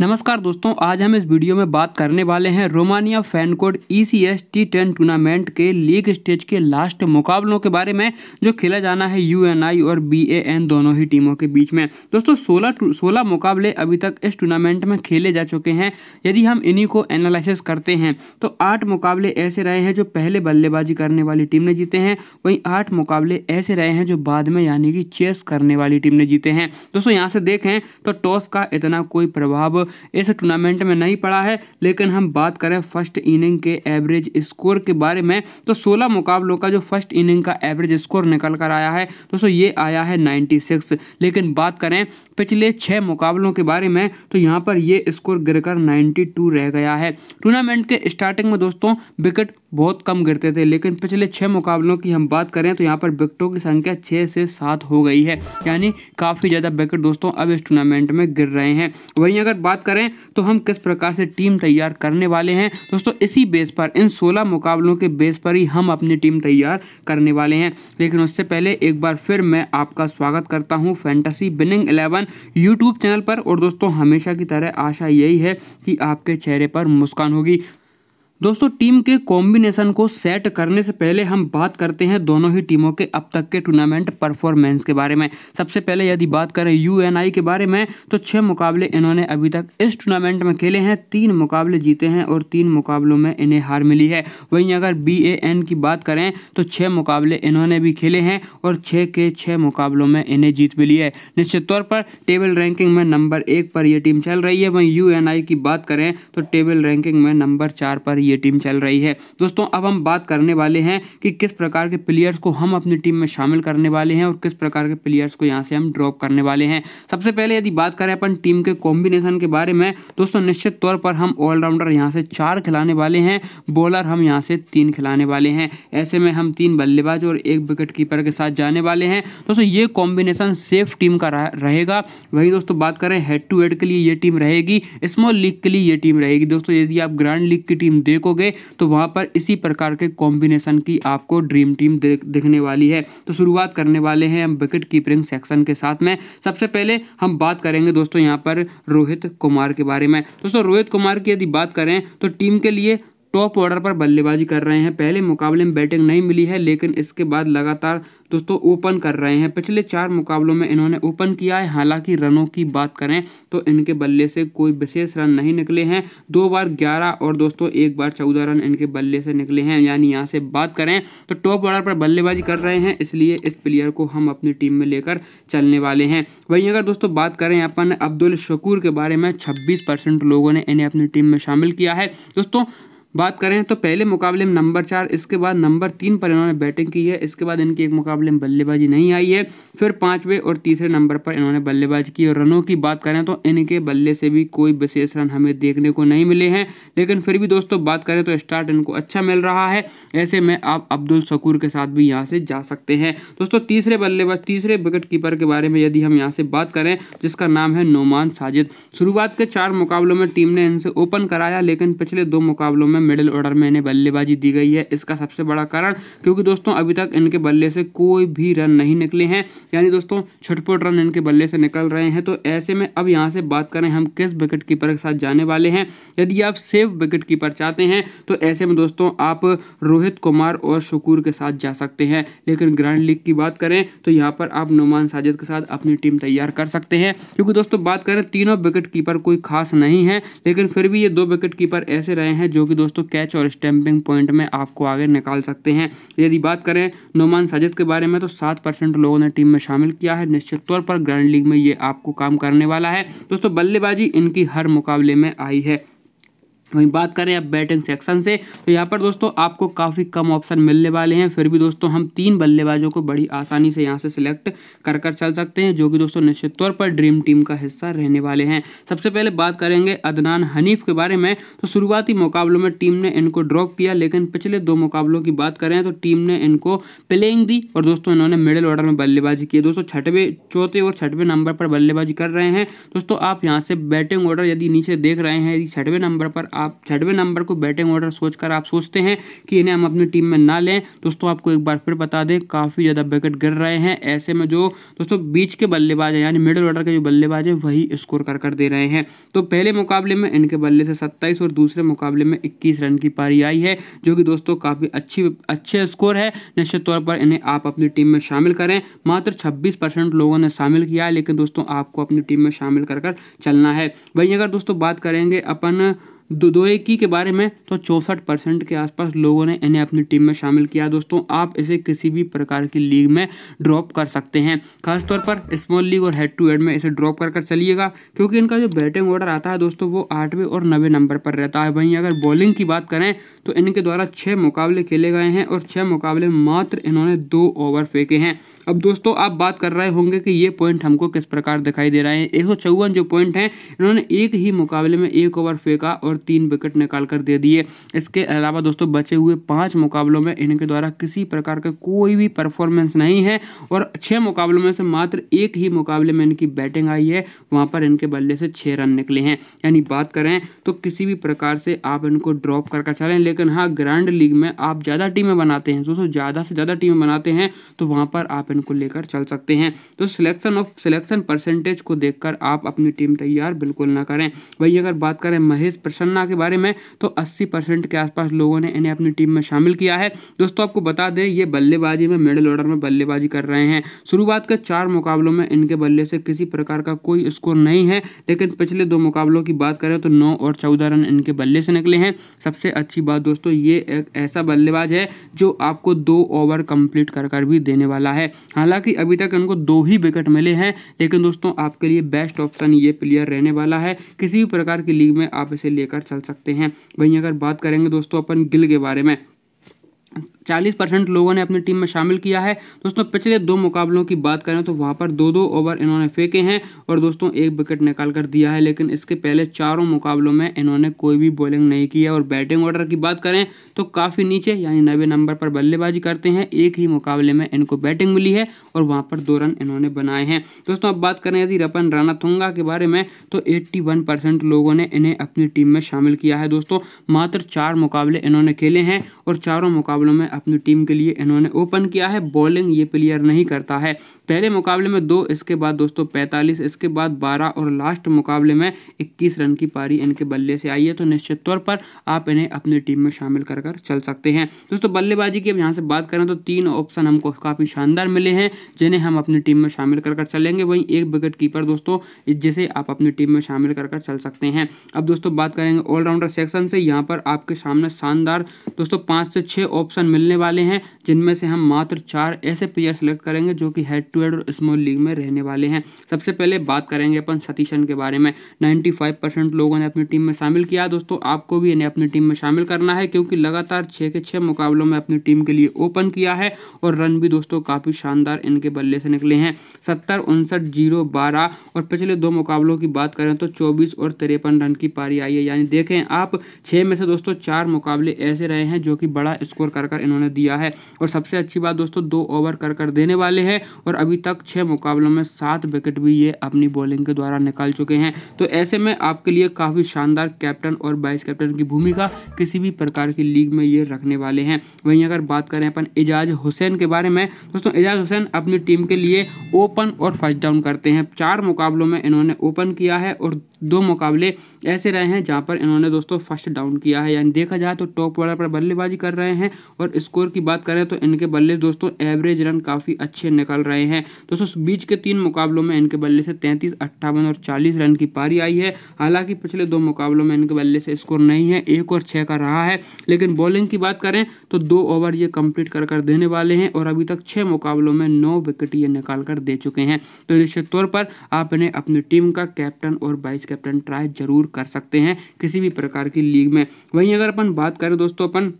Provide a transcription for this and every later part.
नमस्कार दोस्तों आज हम इस वीडियो में बात करने वाले हैं Romania FanCode E C S T ten tournament के लीग स्टेज के लास्ट मुकाबलों के बारे में जो खेला जाना है यू एन आई और बी ए एन दोनों ही टीमों के बीच में दोस्तों सोलह सोलह मुकाबले अभी तक इस टूर्नामेंट में खेले जा चुके हैं यदि हम इन्हीं को एनालिसिस करते हैं तो आठ मुकाबले ऐसे रहे हैं जो पहले बल्लेबाजी करने वाली टीम ने जीते हैं वहीं आठ मुकाबले ऐसे रहे हैं जो बाद में यानी कि चेस करने वाली टीम ने जीते हैं दोस्तों यहाँ से देखें तो टॉस का इतना कोई प्रभाव इस टूर्नामेंट में नहीं पड़ा है लेकिन हम बात करें फर्स्ट इनिंग के एवरेज स्कोर के बारे में तो सोलह मुकाबलों का जो फर्स्ट इनिंग का एवरेज स्कोर निकल कर आया है दोस्तों ये आया है नाइन्टी सिक्स लेकिन बात करें पिछले छः मुकाबलों के बारे में तो यहाँ पर ये स्कोर गिरकर नाइन्टी टू रह गया है टूर्नामेंट के स्टार्टिंग में दोस्तों विकेट बहुत कम गिरते थे लेकिन पिछले छः मुकाबलों की हम बात करें तो यहाँ पर विकेटों की संख्या छः से सात हो गई है यानी काफ़ी ज़्यादा विकेट दोस्तों अब इस टूर्नामेंट में गिर रहे हैं वहीं अगर बात करें तो हम किस प्रकार से टीम तैयार करने वाले हैं दोस्तों इसी बेस पर इन सोलह मुकाबलों के बेस पर ही हम अपनी टीम तैयार करने वाले हैं लेकिन उससे पहले एक बार फिर मैं आपका स्वागत करता हूँ fantasy winning eleven YouTube channel पर और दोस्तों हमेशा की तरह आशा यही है कि आपके चेहरे पर मुस्कान होगी दोस्तों टीम के कॉम्बिनेशन को सेट करने से पहले हम बात करते हैं दोनों ही टीमों के अब तक के टूर्नामेंट परफॉर्मेंस के बारे में सबसे पहले यदि बात करें यूएनआई के बारे में तो छः मुकाबले इन्होंने अभी तक इस टूर्नामेंट में खेले हैं तीन मुकाबले जीते हैं और तीन मुकाबलों में इन्हें हार मिली है वहीं अगर बी की बात करें तो छः मुकाबले इन्होंने भी खेले हैं और छः के छः मुकाबलों में इन्हें जीत मिली है निश्चित तौर पर टेबल रैंकिंग में नंबर एक पर यह टीम चल रही है वहीं यू की बात करें तो टेबल रैंकिंग में नंबर चार पर ये टीम चल रही है दोस्तों अब हम बात करने वाले हैं कि किस प्रकार के प्लेयर्स को हम अपनी टीम में शामिल करने वाले हैं और किस प्रकार के प्लेयर्स को यहाँ से हम ड्रॉप करने वाले हैं सबसे पहले यदि बात करें अपन टीम के कॉम्बिनेशन के बारे में दोस्तों निश्चित तौर पर हम ऑलराउंडर यहाँ से चार खिलाने वाले हैं बॉलर हम यहाँ से तीन खिलाने वाले हैं ऐसे में हम तीन बल्लेबाज और एक विकेट कीपर के साथ जाने वाले हैं दोस्तों ये कॉम्बिनेशन सेफ टीम का रहेगा वहीं दोस्तों बात करें हेड टू हेड के लिए ये टीम रहेगी स्मॉल लीग के लिए ये टीम रहेगी दोस्तों यदि आप ग्रैंड लीग की टीम दे देखोगे तो वहाँ पर इसी प्रकार के कॉम्बिनेशन की आपको ड्रीम टीम दिखने वाली है तो शुरुआत करने वाले हैं हम विकेट कीपरिंग सेक्शन के साथ में सबसे पहले हम बात करेंगे दोस्तों यहाँ पर रोहित कुमार के बारे में दोस्तों रोहित कुमार की यदि बात करें तो टीम के लिए टॉप ऑर्डर पर बल्लेबाजी कर रहे हैं पहले मुकाबले में बैटिंग नहीं मिली है लेकिन इसके बाद लगातार दोस्तों ओपन कर रहे हैं पिछले चार मुकाबलों में इन्होंने ओपन किया है हालांकि रनों की बात करें तो इनके बल्ले से कोई विशेष रन नहीं निकले हैं दो बार ग्यारह और दोस्तों एक बार चौदह रन इनके बल्ले से निकले हैं यानी यहाँ से बात करें तो टॉप ऑर्डर पर बल्लेबाजी कर रहे हैं इसलिए इस प्लेयर को हम अपनी टीम में लेकर चलने वाले हैं वहीं अगर दोस्तों बात करें अपन अब्दुल शकूर के बारे में छब्बीस लोगों ने इन्हें अपनी टीम में शामिल किया है दोस्तों बात करें तो पहले मुकाबले में नंबर चार इसके बाद नंबर तीन पर इन्होंने बैटिंग की है इसके बाद इनकी एक मुकाबले में बल्लेबाजी नहीं आई है फिर पाँचवें और तीसरे नंबर पर इन्होंने बल्लेबाजी की और रनों की बात करें तो इनके बल्ले से भी कोई विशेष रन हमें देखने को नहीं मिले हैं लेकिन फिर भी दोस्तों बात करें तो स्टार्ट इनको अच्छा मिल रहा है ऐसे में आप अब्दुल शकूर के साथ भी यहाँ से जा सकते हैं दोस्तों तीसरे बल्लेबाज तीसरे विकेट कीपर के बारे में यदि हम यहाँ से बात करें जिसका नाम है नोमान साजिद शुरुआत के चार मुकाबलों में टीम ने इनसे ओपन कराया लेकिन पिछले दो मुकाबलों में मिडिल ऑर्डर में इन्हें बल्लेबाजी दी गई है इसका सबसे बड़ा कारण क्योंकि दोस्तों अभी तक इनके बल्ले से कोई भी रन नहीं निकले हैं यानी दोस्तों छुटपुट रन इनके बल्ले से निकल रहे हैं तो ऐसे में अब यहाँ से बात करें हम किस विकेट कीपर के साथ जाने वाले हैं यदि आप सेफ विकेट कीपर चाहते हैं तो ऐसे में दोस्तों आप रोहित कुमार और शकूर के साथ जा सकते हैं लेकिन ग्रैंड लीग की बात करें तो यहाँ पर आप नुमान साजिद के साथ अपनी टीम तैयार कर सकते हैं क्योंकि दोस्तों बात करें तीनों विकेट कीपर कोई खास नहीं है लेकिन फिर भी ये दो विकेट कीपर ऐसे रहे हैं जो कि दोस्तों दोस्तों कैच और स्टैंपिंग पॉइंट में आपको आगे निकाल सकते हैं यदि बात करें नोमान साजिद के बारे में तो सात परसेंट लोगों ने टीम में शामिल किया है निश्चित तौर पर ग्रैंड लीग में ये आपको काम करने वाला है दोस्तों बल्लेबाजी इनकी हर मुकाबले में आई है वहीं बात करें अब बैटिंग सेक्शन से तो यहाँ पर दोस्तों आपको काफ़ी कम ऑप्शन मिलने वाले हैं फिर भी दोस्तों हम तीन बल्लेबाजों को बड़ी आसानी से यहाँ से सिलेक्ट कर कर चल सकते हैं जो कि दोस्तों निश्चित तौर पर ड्रीम टीम का हिस्सा रहने वाले हैं सबसे पहले बात करेंगे अदनान हनीफ के बारे में तो शुरुआती मुकाबलों में टीम ने इनको ड्रॉप किया लेकिन पिछले दो मुकाबलों की बात करें तो टीम ने इनको प्लेइंग दी और दोस्तों इन्होंने मिडिल ऑर्डर में बल्लेबाजी की दोस्तों छठवें चौथे और छठवें नंबर पर बल्लेबाजी कर रहे हैं दोस्तों आप यहाँ से बैटिंग ऑर्डर यदि नीचे देख रहे हैं यदि छठवें नंबर पर आप आप छठवें नंबर को बैटिंग ऑर्डर सोचकर आप सोचते हैं कि इन्हें हम अपनी टीम में ना लें दोस्तों आपको एक बार फिर बता दें काफ़ी ज़्यादा विकेट गिर रहे हैं ऐसे में जो दोस्तों बीच के बल्लेबाज हैं यानी मिडिल ऑर्डर के जो बल्लेबाज हैं वही स्कोर कर कर दे रहे हैं तो पहले मुकाबले में इनके बल्ले से सत्ताईस और दूसरे मुकाबले में इक्कीस रन की पारी आई है जो कि दोस्तों काफ़ी अच्छी अच्छे स्कोर है निश्चित तौर पर इन्हें आप अपनी टीम में शामिल करें मात्र छब्बीस लोगों ने शामिल किया है लेकिन दोस्तों आपको अपनी टीम में शामिल कर कर चलना है वहीं अगर दोस्तों बात करेंगे अपन दुदोएकी के बारे में तो चौंसठ परसेंट के आसपास लोगों ने इन्हें अपनी टीम में शामिल किया दोस्तों आप इसे किसी भी प्रकार की लीग में ड्रॉप कर सकते हैं खासतौर पर स्मॉल लीग और हेड टू हेड में इसे ड्रॉप कर कर चलिएगा क्योंकि इनका जो बैटिंग ऑर्डर आता है दोस्तों वो आठवें और नवे नंबर पर रहता है वहीं अगर बॉलिंग की बात करें तो इनके द्वारा छः मुकाबले खेले गए हैं और छः मुकाबले मात्र इन्होंने दो ओवर फेंके हैं अब दोस्तों आप बात कर रहे होंगे कि ये पॉइंट हमको किस प्रकार दिखाई दे रहे हैं एक जो पॉइंट हैं इन्होंने एक ही मुकाबले में एक ओवर फेंका और तीन विकेट निकाल कर दे दिए इसके अलावा दोस्तों बचे हुए पाँच मुकाबलों में इनके द्वारा किसी प्रकार का कोई भी परफॉर्मेंस नहीं है और छः मुकाबलों में से मात्र एक ही मुकाबले में इनकी बैटिंग आई है वहाँ पर इनके बल्ले से छः रन निकले हैं यानी बात करें तो किसी भी प्रकार से आप इनको ड्रॉप कर कर चलें लेकिन हाँ ग्रैंड लीग में आप ज़्यादा टीमें बनाते हैं दोस्तों ज़्यादा से ज़्यादा टीमें बनाते हैं तो वहाँ पर आप ऑप्शन को लेकर चल सकते हैं तो सिलेक्शन ऑफ सिलेक्शन परसेंटेज को देखकर आप अपनी टीम तैयार बिल्कुल ना करें वही अगर बात करें महेश प्रसन्ना के बारे में तो अस्सी परसेंट के आसपास लोगों ने इन्हें अपनी टीम में शामिल किया है दोस्तों आपको बता दें ये बल्लेबाजी में मिडल ऑर्डर में बल्लेबाजी कर रहे हैं शुरुआत के चार मुकाबलों में इनके बल्ले से किसी प्रकार का कोई स्कोर नहीं है लेकिन पिछले दो मुकाबलों की बात करें तो नौ और चौदह रन इनके बल्ले से निकले हैं सबसे अच्छी बात दोस्तों ये एक ऐसा बल्लेबाज है जो आपको दो ओवर कंप्लीट कर कर भी देने वाला है हालांकि अभी तक इनको दो ही विकेट मिले हैं लेकिन दोस्तों आपके लिए बेस्ट ऑप्शन ये प्लेयर रहने वाला है किसी भी प्रकार की लीग में आप इसे लेकर चल सकते हैं वहीं अगर बात करेंगे दोस्तों अपन गिल के बारे में चालीस परसेंट लोगों ने अपनी टीम में शामिल किया है दोस्तों पिछले दो मुकाबलों की बात करें तो वहाँ पर दो दो ओवर इन्होंने फेंके हैं और दोस्तों एक विकेट निकाल कर दिया है लेकिन इसके पहले चारों मुकाबलों में इन्होंने कोई भी बॉलिंग नहीं की है और बैटिंग ऑर्डर की बात करें तो काफ़ी नीचे यानी नबे नंबर पर बल्लेबाजी करते हैं एक ही मुकाबले में इनको बैटिंग मिली है और वहाँ पर दो रन इन्होंने बनाए हैं दोस्तों अब बात करें यदि रपन राणा थोंगा के बारे में तो एट्टी लोगों ने इन्हें अपनी टीम में शामिल किया है दोस्तों मात्र चार मुकाबले इन्होंने खेले हैं और चारों मुकाबले प्रॉब्लम में अपनी टीम के लिए इन्होंने ओपन किया है बॉलिंग ये प्लेयर नहीं करता है पहले मुकाबले में दो इसके बाद दोस्तों पैंतालीस इसके बाद बारह और लास्ट मुकाबले में इक्कीस रन की पारी इनके बल्ले से आई है तो निश्चित तौर पर आप इन्हें अपनी टीम में शामिल कर कर चल सकते हैं दोस्तों बल्लेबाजी की अब यहाँ से बात करें तो तीन ऑप्शन हमको काफ़ी शानदार मिले हैं जिन्हें हम अपनी टीम में शामिल कर कर चलेंगे वहीं एक विकेट कीपर दोस्तों जिसे आप अपनी टीम में शामिल कर कर चल सकते हैं अब दोस्तों बात करेंगे ऑलराउंडर सेक्शन से यहाँ पर आपके सामने शानदार दोस्तों पाँच से छः ऑप्शन मिलने वाले हैं जिनमें से हम मात्र चार ऐसे प्लेयर सेलेक्ट करेंगे जो कि हेड टू हेड और स्मॉल लीग में रहने वाले हैं सबसे पहले बात करेंगे अपन सतीशन के बारे में 95 परसेंट लोगों ने अपनी टीम में शामिल किया दोस्तों आपको भी इन्हें अपनी टीम में शामिल करना है क्योंकि लगातार छः के छः मुकाबलों में अपनी टीम के लिए ओपन किया है और रन भी दोस्तों काफ़ी शानदार इनके बल्ले से निकले हैं सत्तर उनसठ जीरो बारह और पिछले दो मुकाबलों की बात करें तो चौबीस और तिरपन रन की पारी आई है यानी देखें आप छः में से दोस्तों चार मुकाबले ऐसे रहे हैं जो कि बड़ा स्कोर कर कर इन्होंने दिया है और सबसे अच्छी बात दोस्तों दो ओवर कर कर देने वाले हैं और अभी तक छः मुकाबलों में सात विकेट भी ये अपनी बॉलिंग के द्वारा निकाल चुके हैं तो ऐसे में आपके लिए काफ़ी शानदार कैप्टन और वाइस कैप्टन की भूमिका किसी भी प्रकार की लीग में ये रखने वाले हैं वहीं अगर बात करें अपन एजाज हुसैन के बारे में दोस्तों एजाज हुसैन अपनी टीम के लिए ओपन और फर्स्ट डाउन करते हैं चार मुकाबलों में इन्होंने ओपन किया है और दो मुकाबले ऐसे रहे हैं जहां पर इन्होंने दोस्तों फर्स्ट डाउन किया है यानी देखा जाए तो टॉप वाला पर बल्लेबाजी कर रहे हैं और स्कोर की बात करें तो इनके बल्ले दोस्तों एवरेज रन काफ़ी अच्छे निकल रहे हैं दोस्तों बीच के तीन मुकाबलों में इनके बल्ले से तैंतीस अट्ठावन और चालीस रन की पारी आई है हालांकि पिछले दो मुकाबलों में इनके बल्ले से स्कोर नहीं है एक और छः का रहा है लेकिन बॉलिंग की बात करें तो दो ओवर ये कंप्लीट कर कर देने वाले हैं और अभी तक छः मुकाबलों में नौ विकेट ये निकाल कर दे चुके हैं तो निश्चित तौर पर आप इन्हें अपनी टीम का कैप्टन और बाइस कैप्टन ट्राई जरूर कर सकते हैं किसी भी प्रकार की लीग में वहीं अगर अपन बात करें दोस्तों अपन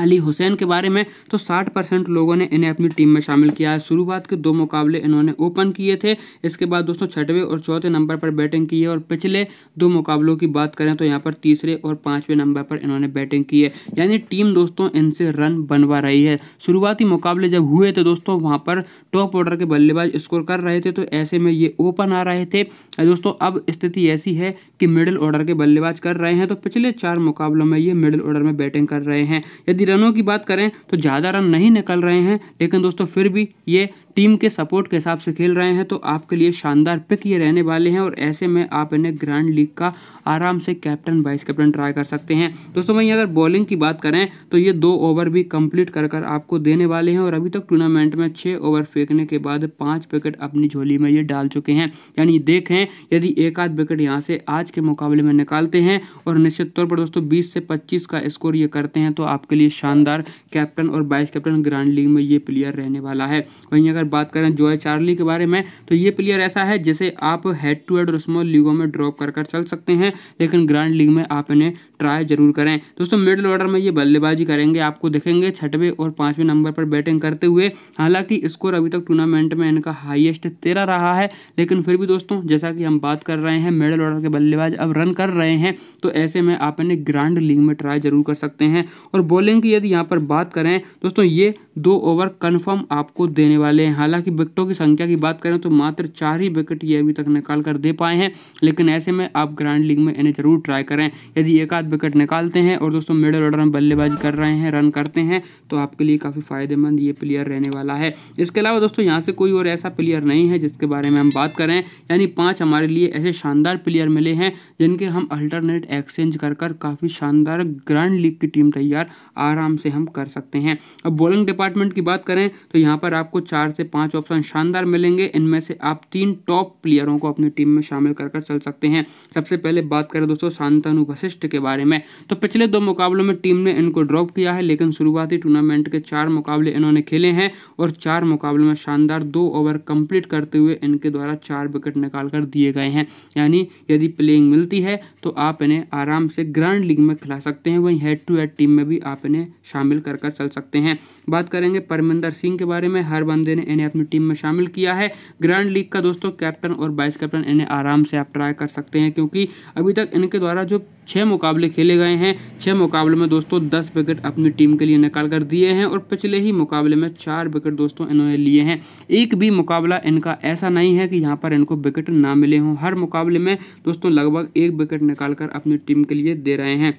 अली हुसैन के बारे में तो 60 परसेंट लोगों ने इन्हें अपनी टीम में शामिल किया है शुरुआत के दो मुकाबले इन्होंने ओपन किए थे इसके बाद दोस्तों छठवें और चौथे नंबर पर बैटिंग की है और पिछले दो मुकाबलों की बात करें तो यहाँ पर तीसरे और पाँचवें नंबर पर इन्होंने बैटिंग की है यानी टीम दोस्तों इनसे रन बनवा रही है शुरुआती मुकाबले जब हुए थे दोस्तों वहाँ पर टॉप ऑर्डर के बल्लेबाज स्कोर कर रहे थे तो ऐसे में ये ओपन आ रहे थे दोस्तों अब स्थिति ऐसी है कि मिडिल ऑर्डर के बल्लेबाज कर रहे हैं तो पिछले चार मुकाबलों में ये मिडिल ऑर्डर में बैटिंग कर रहे हैं यदि रनों की बात करें तो ज़्यादा रन नहीं निकल रहे हैं लेकिन दोस्तों फिर भी ये टीम के सपोर्ट के हिसाब से खेल रहे हैं तो आपके लिए शानदार पिक ये रहने वाले हैं और ऐसे में आप इन्हें ग्रैंड लीग का आराम से कैप्टन वाइस कैप्टन ट्राई कर सकते हैं दोस्तों वहीं अगर बॉलिंग की बात करें तो ये दो ओवर भी कंप्लीट कर कर आपको देने वाले हैं और अभी तक टूर्नामेंट में छः ओवर फेंकने के बाद पाँच विकेट अपनी झोली में ये डाल चुके हैं यानी देखें यदि एक आध विकेट यहाँ से आज के मुकाबले में निकालते हैं और निश्चित तौर पर दोस्तों बीस से पच्चीस का स्कोर ये करते हैं तो आपके लिए शानदार कैप्टन और वाइस कैप्टन ग्रैंड लीग में ये प्लेयर रहने वाला है वहीं अगर बात करें जो है चार्ली के बारे में तो ये प्लेयर ऐसा है जिसे आप हेड टू हेड और स्मॉल लीगों में ड्रॉप कर कर चल सकते हैं लेकिन ग्रैंड लीग में आप इन्हें ट्राई जरूर करें दोस्तों मिडल ऑर्डर में ये बल्लेबाजी करेंगे आपको दिखेंगे छठवें और पाँचवें नंबर पर बैटिंग करते हुए हालांकि स्कोर अभी तक टूर्नामेंट में इनका हाइएस्ट तेरह रहा है लेकिन फिर भी दोस्तों जैसा कि हम बात कर रहे हैं मिडल ऑर्डर के बल्लेबाज अब रन कर रहे हैं तो ऐसे में आप इन्हें ग्रैंड लीग में ट्राई जरूर कर सकते हैं और बॉलिंग की यदि यहाँ पर बात करें दोस्तों ये दो ओवर कन्फर्म आपको देने वाले हैं हालांकि विकेटों की संख्या की बात करें तो मात्र चार ही विकेट ये अभी तक निकाल कर दे पाए हैं लेकिन ऐसे में आप ग्रैंड लीग में इन्हें जरूर ट्राई करें यदि एक आध विकेट निकालते हैं और दोस्तों मिडल ऑर्डर में बल्लेबाजी कर रहे हैं रन करते हैं तो आपके लिए काफ़ी फ़ायदेमंद ये प्लेयर रहने वाला है इसके अलावा दोस्तों यहाँ से कोई और ऐसा प्लेयर नहीं है जिसके बारे में हम बात करें यानी पाँच हमारे लिए ऐसे शानदार प्लेयर मिले हैं जिनके हम अल्टरनेट एक्सचेंज कर कर काफ़ी शानदार ग्रैंड लीग की टीम तैयार आराम से हम कर सकते हैं अब बॉलिंग डिपार्टमेंट की बात करें तो यहाँ पर आपको चार से पांच ऑप्शन शानदार मिलेंगे इनमें से आप तीन टॉप प्लेयरों को अपनी टीम में शामिल कर कर चल सकते हैं सबसे पहले बात करें दोस्तों शांतनु वशिष्ठ के बारे में तो पिछले दो मुकाबलों में टीम ने इनको ड्रॉप किया है लेकिन शुरुआती टूर्नामेंट के चार मुकाबले इन्होंने खेले हैं और चार मुकाबलों में शानदार दो ओवर कंप्लीट करते हुए इनके द्वारा चार विकेट निकाल कर दिए गए हैं यानी यदि प्लेइंग मिलती है तो आप इन्हें आराम से ग्रैंड लीग में खिला सकते हैं वहीं हेड टू हेड टीम में भी आप इन्हें शामिल कर कर चल सकते हैं बात करेंगे परमिंदर सिंह के बारे में हर बंदे ने इन्हें अपनी टीम में शामिल किया है ग्रैंड लीग का दोस्तों कैप्टन और वाइस कैप्टन इन्हें आराम से आप ट्राई कर सकते हैं क्योंकि अभी तक इनके द्वारा जो छः मुकाबले खेले गए हैं छः मुकाबले में दोस्तों दस विकेट अपनी टीम के लिए निकाल कर दिए हैं और पिछले ही मुकाबले में चार विकेट दोस्तों इन्होंने लिए हैं एक भी मुकाबला इनका ऐसा नहीं है कि यहाँ पर इनको विकेट ना मिले हों हर मुकाबले में दोस्तों लगभग एक विकेट निकाल कर अपनी टीम के लिए दे रहे हैं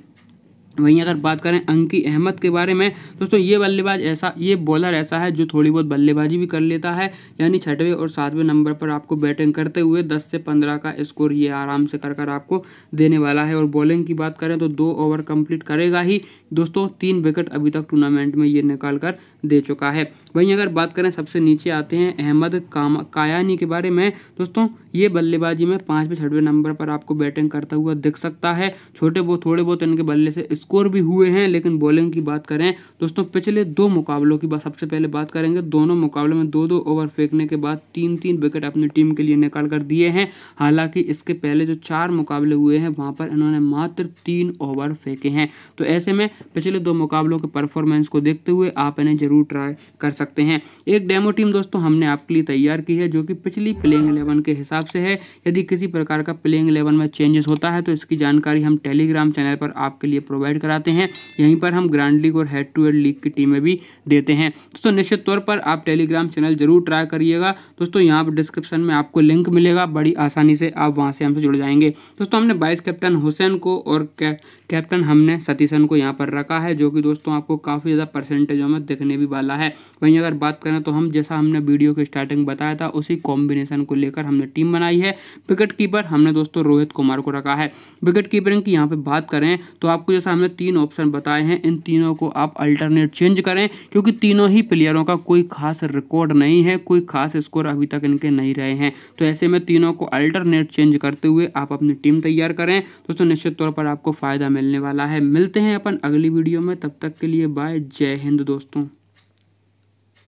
वहीं अगर बात करें अंकी अहमद के बारे में दोस्तों ये बल्लेबाज ऐसा ये बॉलर ऐसा है जो थोड़ी बहुत बल्लेबाजी भी कर लेता है यानी छठवें और सातवें नंबर पर आपको बैटिंग करते हुए 10 से 15 का स्कोर ये आराम से कर कर आपको देने वाला है और बॉलिंग की बात करें तो दो ओवर कंप्लीट करेगा ही दोस्तों तीन विकेट अभी तक टूर्नामेंट में ये निकाल कर दे चुका है वहीं अगर बात करें सबसे नीचे आते हैं अहमद कायानी के बारे में दोस्तों ये बल्लेबाजी में पाँचवें छठवें नंबर पर आपको बैटिंग करता हुआ दिख सकता है छोटे बहुत थोड़े बहुत इनके बल्ले से स्कोर भी हुए हैं लेकिन बॉलिंग की बात करें दोस्तों पिछले दो मुकाबलों की बात सबसे पहले बात करेंगे दोनों मुकाबलों में दो दो ओवर फेंकने के बाद तीन तीन विकेट अपनी टीम के लिए निकाल कर दिए हैं हालांकि इसके पहले जो चार मुकाबले हुए हैं वहाँ पर इन्होंने मात्र तीन ओवर फेंके हैं तो ऐसे में पिछले दो मुकाबलों के परफॉर्मेंस को देखते हुए आप इन्हें जरूर ट्राई कर सकते हैं एक डेमो टीम दोस्तों हमने आपके लिए तैयार की है जो कि पिछली प्लेइंग एलेवन के हिसाब से है यदि किसी प्रकार का प्लेइंग एलेवन में चेंजेस होता है तो इसकी जानकारी हम टेलीग्राम चैनल पर आपके लिए प्रोवाइड प्लेयर कराते हैं यहीं पर हम ग्रांड लीग और हेड टू हेड लीग की टीमें भी देते हैं दोस्तों निश्चित तौर पर आप टेलीग्राम चैनल जरूर ट्राई करिएगा दोस्तों यहाँ पर डिस्क्रिप्शन में आपको लिंक मिलेगा बड़ी आसानी से आप वहाँ से हमसे जुड़ जाएंगे दोस्तों हमने वाइस कैप्टन हुसैन को और कैप्टन हमने सतीशन को यहाँ पर रखा है जो कि दोस्तों आपको काफ़ी ज़्यादा परसेंटेजों में दिखने भी वाला है वहीं अगर बात करें तो हम जैसा हमने वीडियो के स्टार्टिंग बताया था उसी कॉम्बिनेशन को लेकर हमने टीम बनाई है विकेट कीपर हमने दोस्तों रोहित कुमार को रखा है विकेट कीपरिंग की यहाँ पर बात करें तो आपको जैसा हमने तीन ऑप्शन बताए हैं इन तीनों को आप अल्टरनेट चेंज करें क्योंकि तीनों ही प्लेयरों का कोई खास रिकॉर्ड नहीं है कोई खास स्कोर अभी तक इनके नहीं रहे हैं तो ऐसे में तीनों को अल्टरनेट चेंज करते हुए आप अपनी टीम तैयार करें दोस्तों निश्चित तौर पर आपको फ़ायदा मिलने वाला है मिलते हैं अपन अगली वीडियो में तब तक के लिए बाय जय हिंद दोस्तों